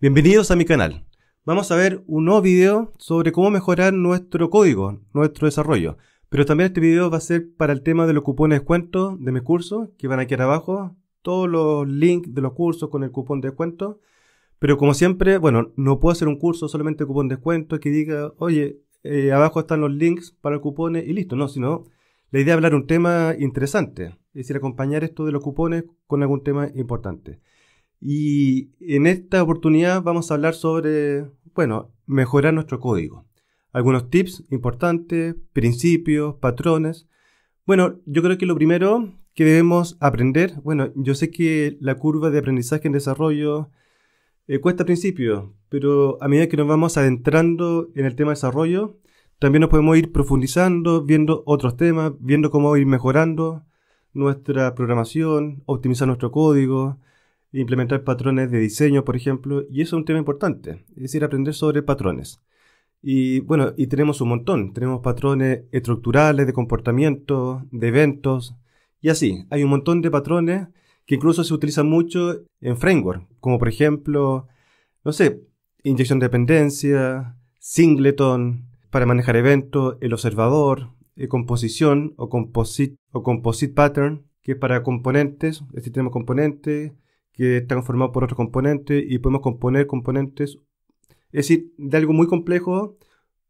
Bienvenidos a mi canal. Vamos a ver un nuevo video sobre cómo mejorar nuestro código, nuestro desarrollo. Pero también este video va a ser para el tema de los cupones de descuento de mi curso, que van aquí abajo. Todos los links de los cursos con el cupón de descuento. Pero como siempre, bueno, no puedo hacer un curso solamente cupón de descuento que diga, oye, eh, abajo están los links para el cupones y listo, no, sino la idea es hablar un tema interesante, es decir, acompañar esto de los cupones con algún tema importante. Y en esta oportunidad vamos a hablar sobre, bueno, mejorar nuestro código. Algunos tips importantes, principios, patrones. Bueno, yo creo que lo primero que debemos aprender, bueno, yo sé que la curva de aprendizaje en desarrollo eh, cuesta al principio, pero a medida que nos vamos adentrando en el tema de desarrollo, también nos podemos ir profundizando, viendo otros temas, viendo cómo ir mejorando nuestra programación, optimizar nuestro código, implementar patrones de diseño, por ejemplo, y eso es un tema importante, es decir, aprender sobre patrones. Y bueno, y tenemos un montón, tenemos patrones estructurales de comportamiento, de eventos, y así, hay un montón de patrones que incluso se utilizan mucho en framework, como por ejemplo, no sé, inyección de dependencia, singleton, para manejar eventos, el observador, eh, composición o composite, pattern, que es para componentes, es decir, tenemos componentes, que están formados por otros componentes y podemos componer componentes. Es decir, de algo muy complejo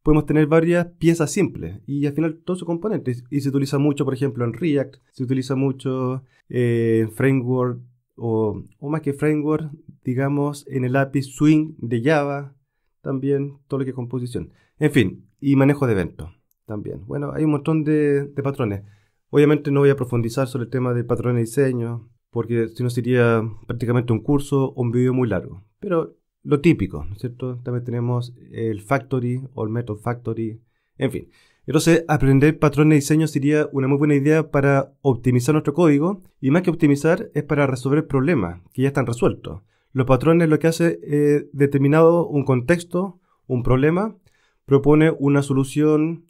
podemos tener varias piezas simples y al final todos sus componentes. Y se utiliza mucho, por ejemplo, en React, se utiliza mucho eh, en framework o, o, más que framework, digamos, en el API Swing de Java, también todo lo que es composición. En fin, y manejo de eventos también. Bueno, hay un montón de, de patrones. Obviamente no voy a profundizar sobre el tema de patrones de diseño, porque si no sería prácticamente un curso o un video muy largo. Pero lo típico, ¿no es cierto? También tenemos el Factory o el Method Factory, en fin. Entonces, aprender patrones de diseño sería una muy buena idea para optimizar nuestro código y más que optimizar es para resolver problemas que ya están resueltos. Los patrones lo que hace es determinado un contexto, un problema, propone una solución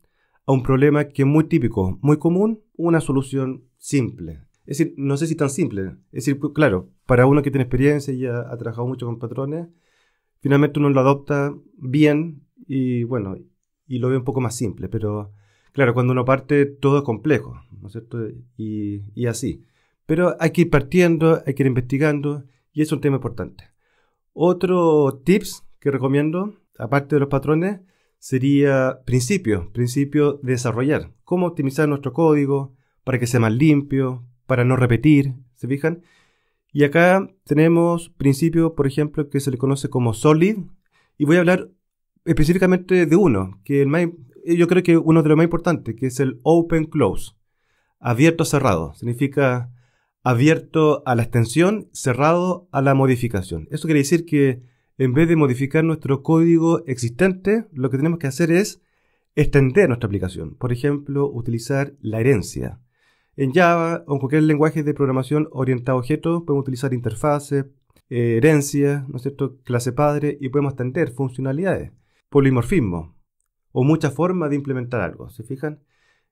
a un problema que es muy típico, muy común, una solución simple, es decir, no sé si tan simple. Es decir, claro, para uno que tiene experiencia y ha, trabajado mucho con patrones, finalmente uno lo adopta bien y bueno, y lo ve un poco más simple, pero claro, cuando uno parte todo es complejo, ¿no es cierto? Y, así. Pero hay que ir partiendo, hay que ir investigando y es un tema importante. Otro tips que recomiendo, aparte de los patrones, sería principio, principio de desarrollar, cómo optimizar nuestro código para que sea más limpio, para no repetir, ¿se fijan? Y acá tenemos principio, por ejemplo, que se le conoce como solid, y voy a hablar específicamente de uno, que eh, yo creo que uno de los más importantes, que es el open close, abierto cerrado, significa abierto a la extensión, cerrado a la modificación. Eso quiere decir que en vez de modificar nuestro código existente, lo que tenemos que hacer es extender nuestra aplicación. Por ejemplo, utilizar la herencia en Java o en cualquier lenguaje de programación orientado a objetos podemos utilizar interfaces, herencia, eh, herencias, ¿no clase padre y podemos extender funcionalidades, polimorfismo o muchas formas de implementar algo, ¿se fijan?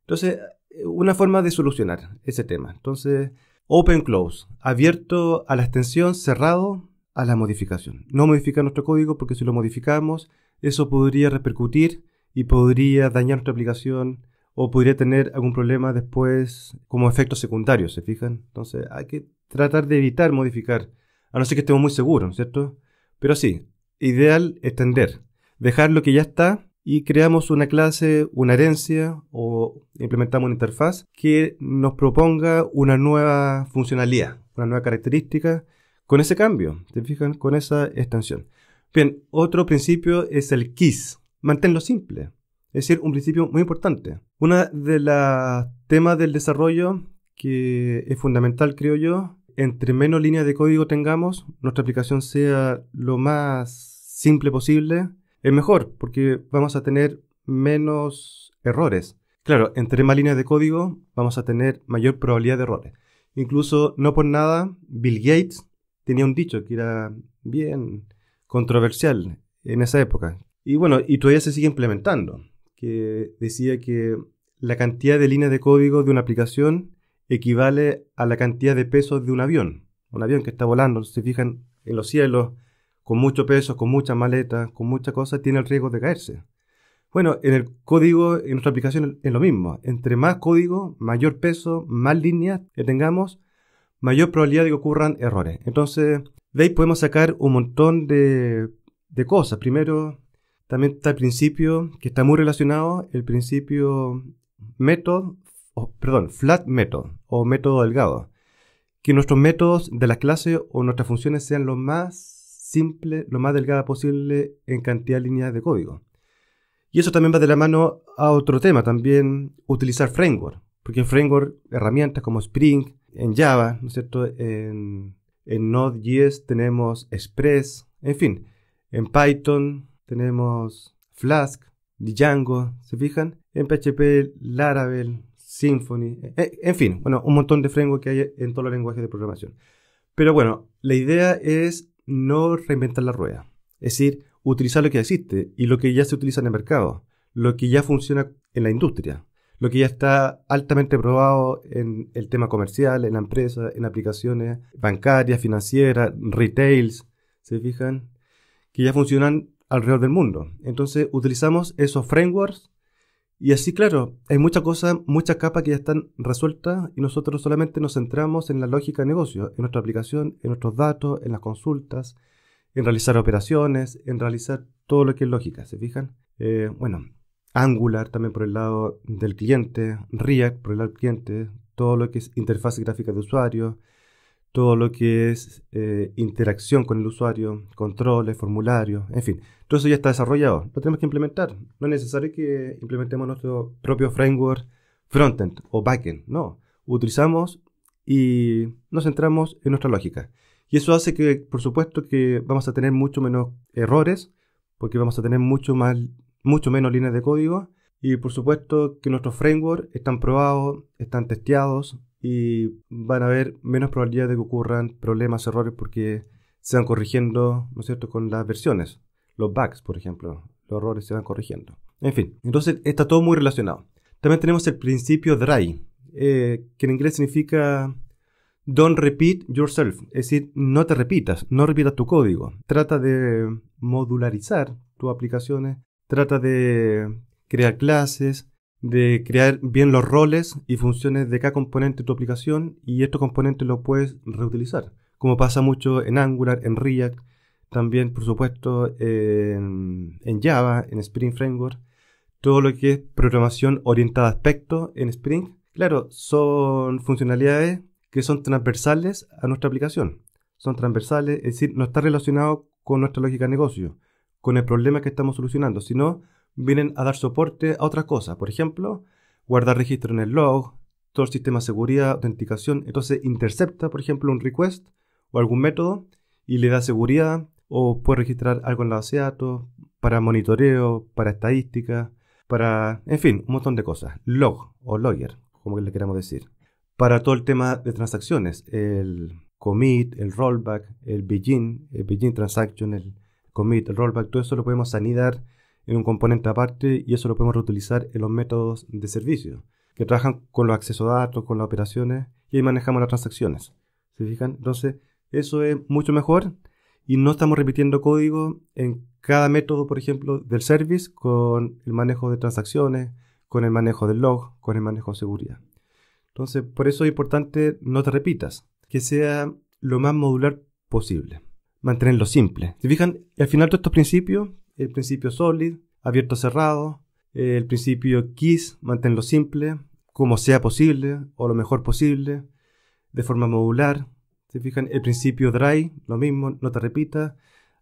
Entonces, eh, una forma de solucionar ese tema. Entonces, open close, abierto a la extensión, cerrado a la modificación. No modificar nuestro código porque si lo modificamos, eso podría repercutir y podría dañar nuestra aplicación o podría tener algún problema después como efectos secundarios, ¿se fijan? Entonces hay que tratar de evitar modificar, a no ser que estemos muy seguros, cierto? Pero sí, ideal extender, dejar lo que ya está y creamos una clase, una herencia o implementamos una interfaz que nos proponga una nueva funcionalidad, una nueva característica con ese cambio, ¿se fijan? Con esa extensión. Bien, otro principio es el KISS. Manténlo simple. Es decir, un principio muy importante. Uno de los temas del desarrollo que es fundamental, creo yo, entre menos líneas de código tengamos, nuestra aplicación sea lo más simple posible, es mejor, porque vamos a tener menos errores. Claro, entre más líneas de código vamos a tener mayor probabilidad de errores. Incluso, no por nada, Bill Gates tenía un dicho que era bien controversial en esa época. Y bueno, y todavía se sigue implementando que decía que la cantidad de líneas de código de una aplicación equivale a la cantidad de pesos de un avión. Un avión que está volando, se fijan en los cielos, con mucho peso, con muchas maletas, con muchas cosas, tiene el riesgo de caerse. Bueno, en el código, en nuestra aplicación es lo mismo. Entre más código, mayor peso, más líneas que tengamos, mayor probabilidad de que ocurran errores. Entonces, de ahí podemos sacar un montón de, de cosas. Primero, también está el principio que está muy relacionado, el principio método, perdón, flat method o método delgado. Que nuestros métodos de la clase o nuestras funciones sean lo más simple, lo más delgada posible en cantidad de líneas de código. Y eso también va de la mano a otro tema, también utilizar framework, porque en framework, herramientas como Spring, en Java, ¿no es cierto? En, en Node.js tenemos Express, en fin, en Python tenemos Flask, Django, ¿se fijan? En PHP, Laravel, Symfony, e, e, en fin, bueno, un montón de frameworks que hay en todos los lenguajes de programación. Pero bueno, la idea es no reinventar la rueda, es decir, utilizar lo que existe y lo que ya se utiliza en el mercado, lo que ya funciona en la industria, lo que ya está altamente probado en el tema comercial, en la empresa, en aplicaciones bancarias, financieras, retails, ¿se fijan? Que ya funcionan alrededor del mundo. Entonces utilizamos esos frameworks y así, claro, hay muchas cosas, muchas capas que ya están resueltas y nosotros solamente nos centramos en la lógica de negocio, en nuestra aplicación, en nuestros datos, en las consultas, en realizar operaciones, en realizar todo lo que es lógica, ¿se fijan? Eh, bueno, Angular también por el lado del cliente, React por el lado del cliente, todo lo que es interfaz gráfica de usuario, todo lo que es eh, interacción con el usuario, controles, formularios, en fin. Todo eso ya está desarrollado, lo tenemos que implementar. No es necesario que implementemos nuestro propio framework frontend o backend, no. Utilizamos y nos centramos en nuestra lógica. Y eso hace que, por supuesto, que vamos a tener mucho menos errores, porque vamos a tener mucho, más, mucho menos líneas de código. Y por supuesto que nuestros frameworks están probados, están testeados, y van a haber menos probabilidad de que ocurran problemas, errores, porque se van corrigiendo, ¿no es cierto?, con las versiones, los bugs, por ejemplo, los errores se van corrigiendo. En fin, entonces está todo muy relacionado. También tenemos el principio DRY, eh, que en inglés significa Don't repeat yourself, es decir, no te repitas, no repitas tu código. Trata de modularizar tus aplicaciones, trata de crear clases, de crear bien los roles y funciones de cada componente de tu aplicación y estos componentes los puedes reutilizar, como pasa mucho en Angular, en React, también por supuesto en, Java, en Spring Framework, todo lo que es programación orientada a aspectos en Spring, claro, son funcionalidades que son transversales a nuestra aplicación. Son transversales, es decir, no está relacionado con nuestra lógica de negocio, con el problema que estamos solucionando, sino vienen a dar soporte a otras cosas. Por ejemplo, guardar registro en el log, todo el sistema de seguridad, autenticación. Entonces intercepta, por ejemplo, un request o algún método y le da seguridad o puede registrar algo en la base de datos para monitoreo, para estadística, para, en fin, un montón de cosas. Log o logger, como le queramos decir. Para todo el tema de transacciones, el commit, el rollback, el begin, el begin transaction, el commit, el rollback, todo eso lo podemos anidar en un componente aparte y eso lo podemos reutilizar en los métodos de servicio, que trabajan con los accesos a datos, con las operaciones y ahí manejamos las transacciones. ¿Se fijan? Entonces, eso es mucho mejor y no estamos repitiendo código en cada método, por ejemplo, del service con el manejo de transacciones, con el manejo del log, con el manejo de seguridad. Entonces, por eso es importante no te repitas, que sea lo más modular posible, mantenerlo simple. ¿Se fijan, al final todos estos principios el principio solid, abierto cerrado, el principio KISS, manténlo simple, como sea posible o lo mejor posible, de forma modular. Si fijan, el principio dry, lo mismo, no te repitas.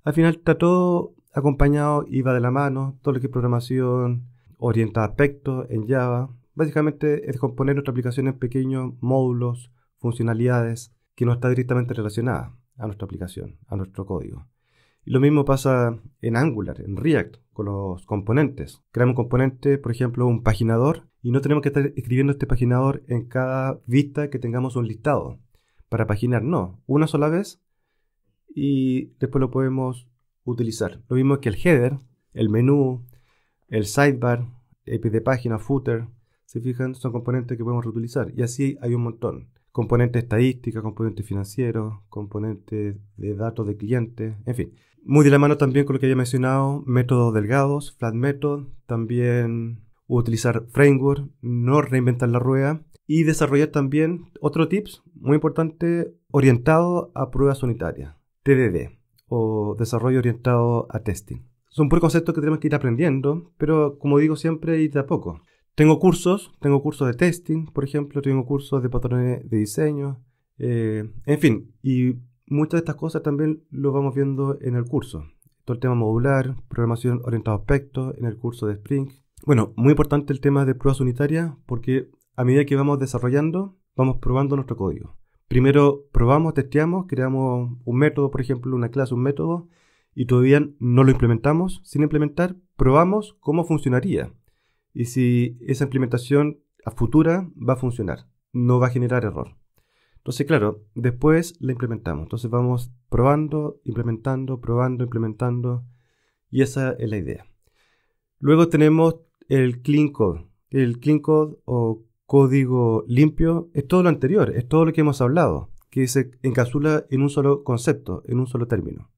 Al final está todo acompañado y va de la mano, todo lo que es programación orienta a aspectos en Java. Básicamente es componer nuestra aplicación en pequeños módulos, funcionalidades que no está directamente relacionada a nuestra aplicación, a nuestro código. Y lo mismo pasa en Angular, en React, con los componentes. Creamos un componente, por ejemplo, un paginador, y no tenemos que estar escribiendo este paginador en cada vista que tengamos un listado. Para paginar, no, una sola vez y después lo podemos utilizar. Lo mismo que el header, el menú, el sidebar, API de página, footer, si fijan, son componentes que podemos reutilizar. Y así hay un montón. Componentes estadísticas, componentes financieros, componentes de datos de clientes, en fin. Muy de la mano también con lo que había mencionado, métodos delgados, flat method, también utilizar framework, no reinventar la rueda y desarrollar también otro tips muy importante orientado a pruebas unitarias, TDD o desarrollo orientado a testing. Son puros conceptos que tenemos que ir aprendiendo, pero como digo siempre, ir de a poco. Tengo cursos, tengo cursos de testing, por ejemplo, tengo cursos de patrones de diseño, eh, en fin, y muchas de estas cosas también lo vamos viendo en el curso. Todo el tema modular, programación orientada a aspectos, en el curso de Spring. Bueno, muy importante el tema de pruebas unitarias porque a medida que vamos desarrollando, vamos probando nuestro código. Primero probamos, testeamos, creamos un método, por ejemplo, una clase, un método, y todavía no lo implementamos. Sin implementar, probamos cómo funcionaría y si esa implementación a futura va a funcionar, no va a generar error. Entonces, claro, después la implementamos. Entonces vamos probando, implementando, probando, implementando. Y esa es la idea. Luego tenemos el clean code. El clean code o código limpio es todo lo anterior, es todo lo que hemos hablado, que se encapsula en un solo concepto, en un solo término.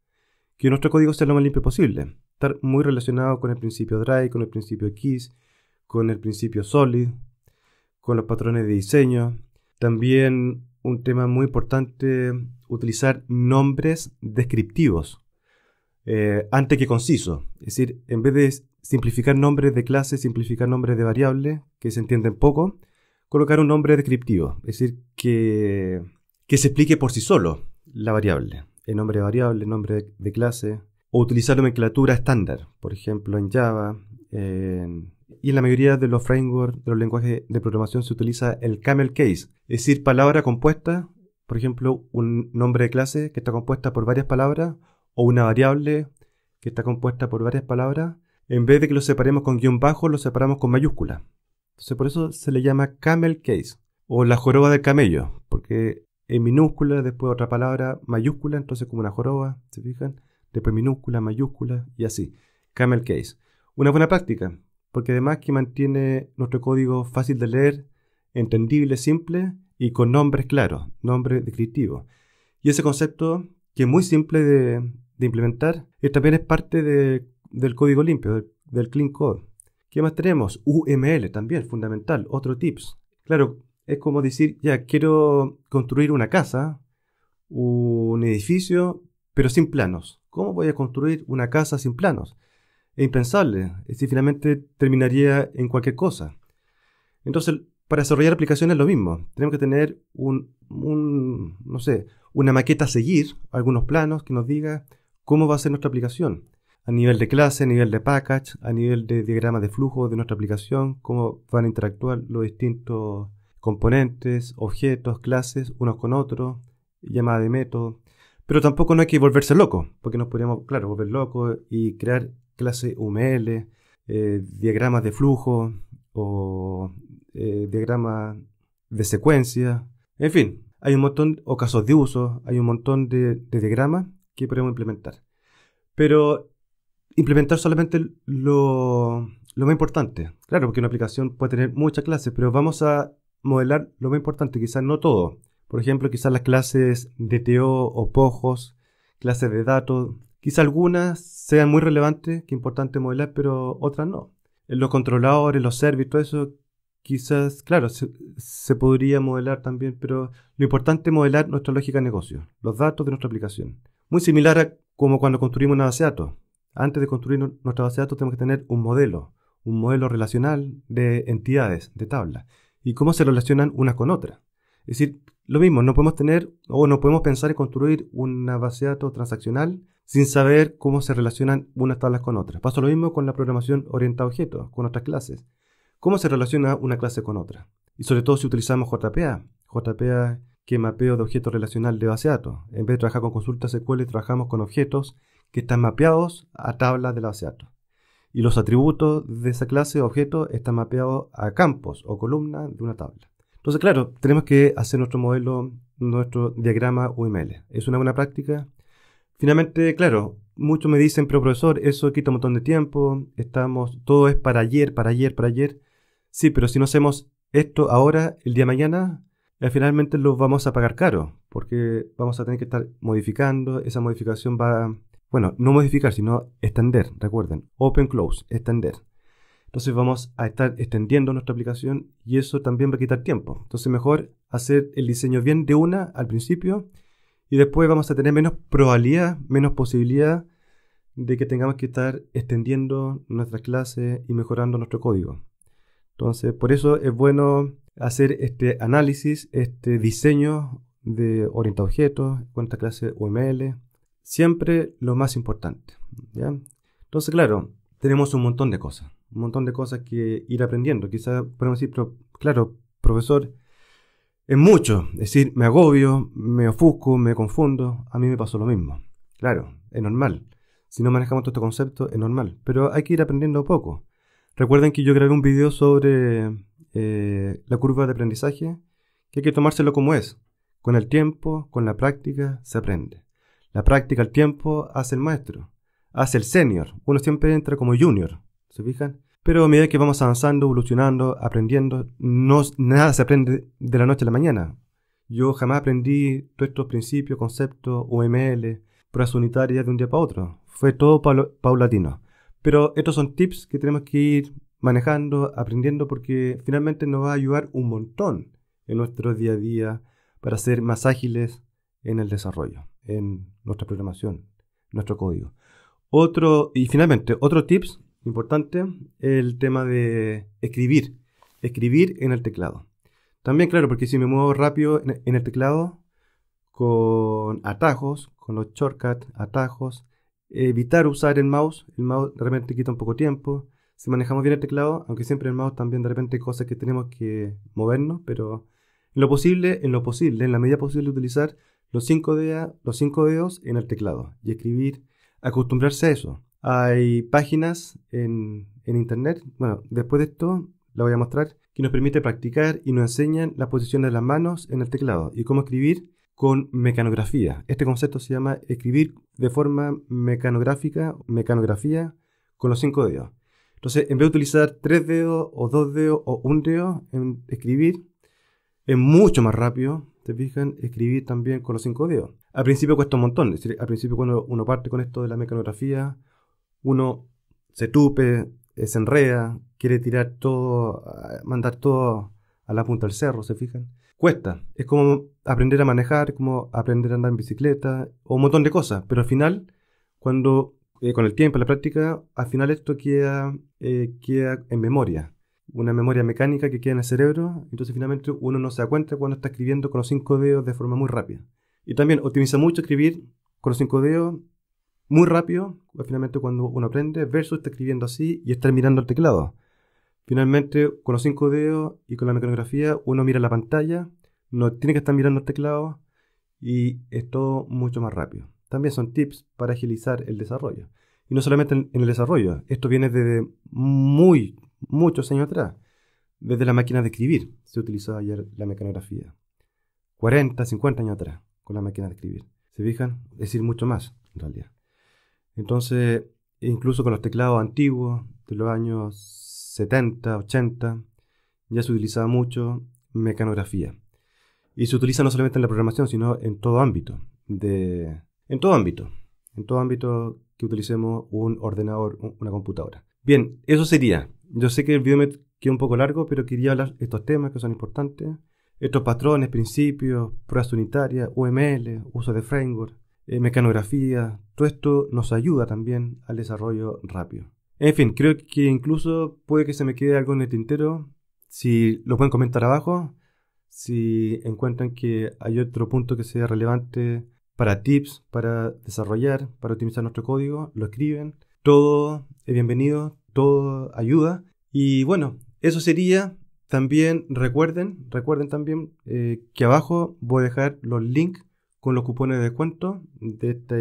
Que nuestro código sea lo más limpio posible. Estar muy relacionado con el principio dry, con el principio kiss, con el principio solid, con los patrones de diseño. También un tema muy importante utilizar nombres descriptivos eh, antes que concisos. Es decir, en vez de simplificar nombres de clase, simplificar nombres de variable, que se entienden poco, colocar un nombre descriptivo. Es decir, que, que se explique por sí solo la variable. El nombre de variable, el nombre de, de clase. O utilizar nomenclatura estándar. Por ejemplo, en Java, en y en la mayoría de los frameworks, de los lenguajes de programación se utiliza el camel case, es decir, palabra compuesta, por ejemplo, un nombre de clase que está compuesta por varias palabras o una variable que está compuesta por varias palabras, en vez de que lo separemos con guión bajo, lo separamos con mayúscula. Entonces por eso se le llama camel case o la joroba del camello, porque en minúscula, después otra palabra mayúscula, entonces como una joroba, ¿se fijan? Después minúscula, mayúscula y así. Camel case. Una buena práctica porque además que mantiene nuestro código fácil de leer, entendible, simple y con nombres claros, nombres descriptivos. Y ese concepto, que es muy simple de, implementar, también es parte del código limpio, del, del Clean Code. ¿Qué más tenemos? UML también, fundamental, otro tips. Claro, es como decir, ya quiero construir una casa, un edificio, pero sin planos. ¿Cómo voy a construir una casa sin planos? es impensable, es decir, finalmente terminaría en cualquier cosa. Entonces, para desarrollar aplicaciones es lo mismo. Tenemos que tener un, no sé, una maqueta a seguir, algunos planos que nos diga cómo va a ser nuestra aplicación. A nivel de clase, a nivel de package, a nivel de diagrama de flujo de nuestra aplicación, cómo van a interactuar los distintos componentes, objetos, clases, unos con otros, llamada de método. Pero tampoco no hay que volverse loco, porque nos podríamos, claro, volver loco y crear clase UML, eh, diagramas de flujo o eh, diagramas de secuencia. En fin, hay un montón, o casos de uso, hay un montón de, diagramas que podemos implementar. Pero implementar solamente lo, más importante. Claro, porque una aplicación puede tener muchas clases, pero vamos a modelar lo más importante, quizás no todo. Por ejemplo, quizás las clases de o POJOS, clases de datos, Quizás algunas sean muy relevantes, que es importante modelar, pero otras no. los controladores, los servidores, todo eso, quizás, claro, se, podría modelar también, pero lo importante es modelar nuestra lógica de negocio, los datos de nuestra aplicación. Muy similar a como cuando construimos una base de datos. Antes de construir nuestra base de datos tenemos que tener un modelo, un modelo relacional de entidades, de tablas, y cómo se relacionan unas con otras. Es decir, lo mismo, no podemos tener o no podemos pensar en construir una base de datos transaccional sin saber cómo se relacionan unas tablas con otras. Pasa lo mismo con la programación orientada a objetos, con otras clases. ¿Cómo se relaciona una clase con otra? Y sobre todo si utilizamos JPA. JPA que mapeo de objetos relacional de base de datos. En vez de trabajar con consultas SQL, trabajamos con objetos que están mapeados a tablas de la base de datos. Y los atributos de esa clase de objetos están mapeados a campos o columnas de una tabla. Entonces, claro, tenemos que hacer nuestro modelo, nuestro diagrama UML. Es una buena práctica, Finalmente, claro, muchos me dicen, pero profesor, eso quita un montón de tiempo, estamos, todo es para ayer, para ayer, para ayer. Sí, pero si no hacemos esto ahora, el día de mañana, eh, finalmente lo vamos a pagar caro, porque vamos a tener que estar modificando, esa modificación va, bueno, no modificar, sino extender, recuerden, open, close, extender. Entonces vamos a estar extendiendo nuestra aplicación y eso también va a quitar tiempo. Entonces mejor hacer el diseño bien de una al principio y después vamos a tener menos probabilidad, menos posibilidad de que tengamos que estar extendiendo nuestras clases y mejorando nuestro código. Entonces, por eso es bueno hacer este análisis, este diseño de orienta objetos cuenta clase UML, siempre lo más importante. Entonces, claro, tenemos un montón de cosas, un montón de cosas que ir aprendiendo. Quizás podemos decir, claro, profesor, es mucho, es decir, me agobio, me ofusco, me confundo, a mí me pasó lo mismo. Claro, es normal. Si no manejamos todo este concepto, es normal, pero hay que ir aprendiendo poco. Recuerden que yo grabé un video sobre eh, la curva de aprendizaje, que hay que tomárselo como es. Con el tiempo, con la práctica, se aprende. La práctica, el tiempo, hace el maestro, hace el senior. Uno siempre entra como junior, ¿se fijan? Pero a medida que vamos avanzando, evolucionando, aprendiendo, no, nada se aprende de la noche a la mañana. Yo jamás aprendí todos estos principios, conceptos, OML, pruebas unitarias de un día para otro. Fue todo paulatino. Pero estos son tips que tenemos que ir manejando, aprendiendo, porque finalmente nos va a ayudar un montón en nuestro día a día para ser más ágiles en el desarrollo, en nuestra programación, nuestro código. Otro, y finalmente, otros tips importante, el tema de escribir, escribir en el teclado. También, claro, porque si me muevo rápido en el teclado, con atajos, con los shortcuts, atajos, evitar usar el mouse, el mouse de repente quita un poco tiempo. Si manejamos bien el teclado, aunque siempre el mouse también de repente hay cosas que tenemos que movernos, pero en lo posible, en lo posible, en la medida posible utilizar los cinco, dedos, los cinco dedos en el teclado y escribir, acostumbrarse a eso. Hay páginas en, internet. Bueno, después de esto la voy a mostrar, que nos permite practicar y nos enseñan las posiciones de las manos en el teclado y cómo escribir con mecanografía. Este concepto se llama escribir de forma mecanográfica, mecanografía, con los cinco dedos. Entonces, en vez de utilizar tres dedos o dos dedos o un dedo en escribir, es mucho más rápido, te fijan, escribir también con los cinco dedos. Al principio cuesta un montón, es decir, al principio cuando uno parte con esto de la mecanografía uno se tupe, eh, se enreda, quiere tirar todo, eh, mandar todo a la punta del cerro, ¿se fijan? Cuesta. Es como aprender a manejar, como aprender a andar en bicicleta, o un montón de cosas. Pero al final, cuando eh, con el tiempo, la práctica, al final esto queda, queda en memoria. Una memoria mecánica que queda en el cerebro. Entonces finalmente uno no se da cuenta cuando está escribiendo con los cinco dedos de forma muy rápida. Y también optimiza mucho escribir con los cinco dedos muy rápido, finalmente cuando uno aprende, versus está escribiendo así y estar mirando el teclado. Finalmente, con los cinco dedos y con la mecanografía, uno mira la pantalla, no tiene que estar mirando el teclado y es todo mucho más rápido. También son tips para agilizar el desarrollo. Y no solamente en, el desarrollo, esto viene desde muy, muchos años atrás. Desde la máquina de escribir se utilizó ayer la mecanografía. 40, 50 años atrás, con la máquina de escribir. ¿Se fijan? Es decir, mucho más, en realidad. Entonces, incluso con los teclados antiguos de los años 70, 80, ya se utilizaba mucho mecanografía. Y se utiliza no solamente en la programación, sino en todo ámbito. en todo ámbito. En todo ámbito que utilicemos un ordenador, una computadora. Bien, eso sería. Yo sé que el video me queda un poco largo, pero quería hablar estos temas que son importantes. Estos patrones, principios, pruebas unitarias, UML, uso de framework, eh, mecanografía, todo esto nos ayuda también al desarrollo rápido. En fin, creo que incluso puede que se me quede algo en el tintero. Si lo pueden comentar abajo, si encuentran que hay otro punto que sea relevante para tips, para desarrollar, para optimizar nuestro código, lo escriben. Todo es bienvenido, todo ayuda. Y bueno, eso sería. También recuerden, recuerden también eh, que abajo voy a dejar los links con los cupones de descuento de este,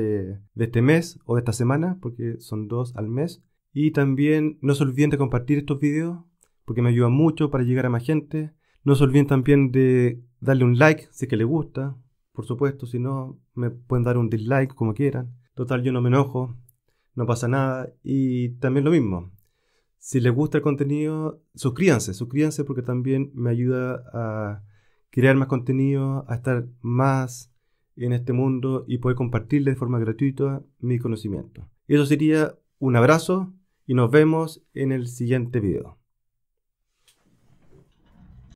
de este mes o de esta semana, porque son dos al mes. Y también no se olviden de compartir estos videos, porque me ayuda mucho para llegar a más gente. No se olviden también de darle un like si que les gusta. Por supuesto, si no, me pueden dar un dislike como quieran. Total, yo no me enojo, no pasa nada. Y también lo mismo, si les gusta el contenido, suscríbanse, suscríbanse porque también me ayuda a crear más contenido, a estar más en este mundo y poder compartir de forma gratuita mi conocimiento. Eso sería un abrazo y nos vemos en el siguiente video.